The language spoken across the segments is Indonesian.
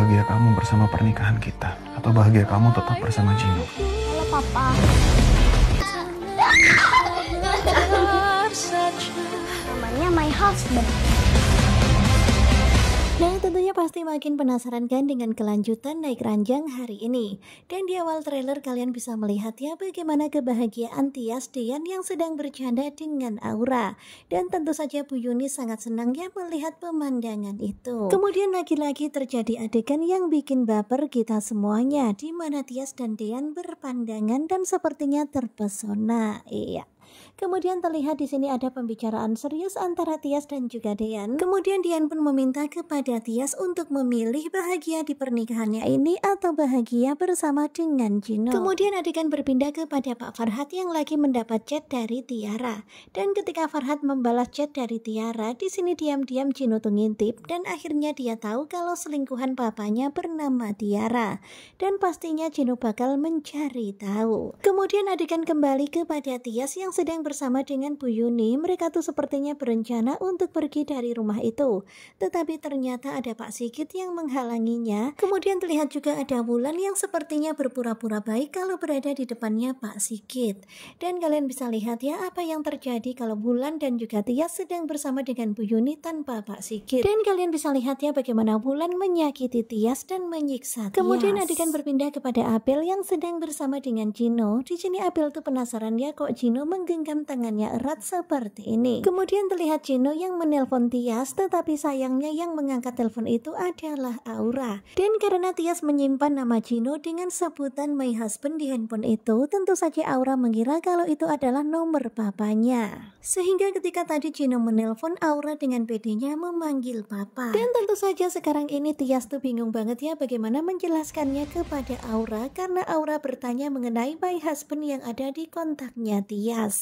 bahagia kamu bersama pernikahan kita atau bahagia kamu tetap bersama Jino. Halo papa. Namanya my husband. Nah, tentunya pasti makin penasaran kan dengan kelanjutan naik ranjang hari ini. Dan di awal trailer kalian bisa melihat ya bagaimana kebahagiaan Tias Dian yang sedang bercanda dengan Aura. Dan tentu saja Bu Yuni sangat senang ya melihat pemandangan itu. Kemudian lagi-lagi terjadi adegan yang bikin baper kita semuanya di mana Tias dan Dian berpandangan dan sepertinya terpesona. Iya. Kemudian terlihat di sini ada pembicaraan serius antara Tias dan juga Dean. Kemudian Dean pun meminta kepada Tias untuk memilih bahagia di pernikahannya ini atau bahagia bersama dengan Jino. Kemudian adegan berpindah kepada Pak Farhat yang lagi mendapat chat dari Tiara. Dan ketika Farhat membalas chat dari Tiara, di sini diam-diam Jino tuh ngintip dan akhirnya dia tahu kalau selingkuhan papanya bernama Tiara. Dan pastinya Jino bakal mencari tahu. Kemudian adegan kembali kepada Tias yang sedang bersama dengan Bu Yuni, mereka tuh sepertinya berencana untuk pergi dari rumah itu. Tetapi ternyata ada Pak Sigit yang menghalanginya. Kemudian terlihat juga ada Wulan yang sepertinya berpura-pura baik kalau berada di depannya Pak Sigit. Dan kalian bisa lihat ya apa yang terjadi kalau Wulan dan juga Tia sedang bersama dengan Bu Yuni tanpa Pak Sigit. Dan kalian bisa lihat ya bagaimana Wulan menyakiti Tias dan menyiksa Tias. Kemudian adegan berpindah kepada Abel yang sedang bersama dengan Jino. Di sini Abel tuh penasaran ya kok Jino meng genggam tangannya erat seperti ini. Kemudian terlihat Jino yang menelpon Tias, tetapi sayangnya yang mengangkat telepon itu adalah Aura. Dan karena Tias menyimpan nama Jino dengan sebutan My Husband di handphone itu, tentu saja Aura mengira kalau itu adalah nomor papanya. Sehingga ketika tadi Jino menelpon Aura dengan pedenya memanggil papa. Dan tentu saja sekarang ini Tias tuh bingung banget ya bagaimana menjelaskannya kepada Aura karena Aura bertanya mengenai My Husband yang ada di kontaknya Tias.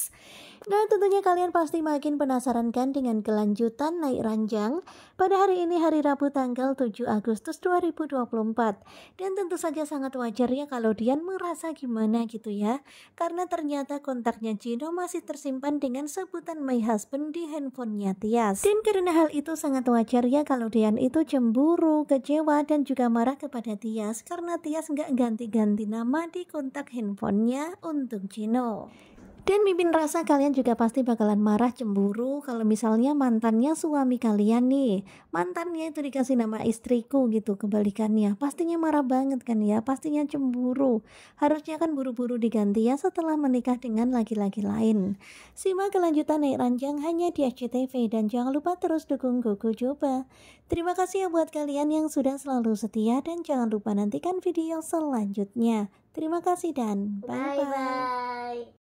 Dan tentunya kalian pasti makin penasaran kan dengan kelanjutan naik ranjang pada hari ini hari Rabu tanggal 7 Agustus 2024. Dan tentu saja sangat wajar ya kalau Dian merasa gimana gitu ya. Karena ternyata kontaknya Chino masih tersimpan dengan sebutan My Husband di handphonenya Tias. Dan karena hal itu sangat wajar ya kalau Dian itu cemburu, kecewa dan juga marah kepada Tias karena Tias nggak ganti-ganti nama di kontak handphonenya untuk Chino. Dan mimpin rasa kalian juga pasti bakalan marah cemburu kalau misalnya mantannya suami kalian nih. Mantannya itu dikasih nama istriku gitu kebalikannya. Pastinya marah banget kan ya, pastinya cemburu. Harusnya kan buru-buru diganti ya setelah menikah dengan laki-laki lain. Simak kelanjutan naik ranjang hanya di SCTV dan jangan lupa terus dukung Gogo Joba. Terima kasih ya buat kalian yang sudah selalu setia dan jangan lupa nantikan video selanjutnya. Terima kasih dan bye-bye.